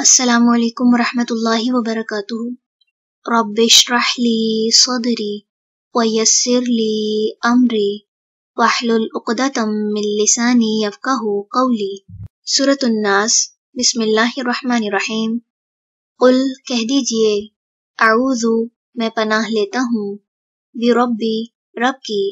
السلام علیکم ورحمۃ اللہ وبرکاتہ رب اشرح لی لی صدری ویسر امری واحلل عقدۃ من لسانی قولی سورۃ الناس بسم اللہ الرحمن الرحیم قل کہہ دیجئے اعوذ میں پناہ لیتا ہوں بربی رب کی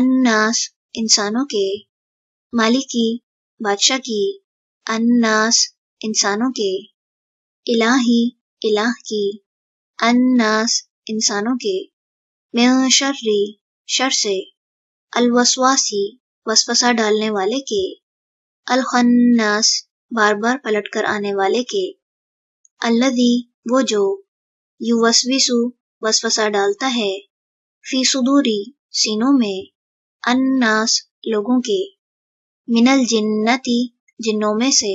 الناس انسانوں کے مالی کی بادشاہ کی الناس انسانوں کے الہی الہ کی الناس انسانوں کے من شر سے الوسواسی وسوسہ ڈالنے والے کے الخناس بار بار پلٹ کر آنے والے کے الدی وہ جو یو وسوسو وسوسہ ڈالتا ہے فی صدوری سینوں میں الناس لوگوں کے من الجنتی جنوں میں سے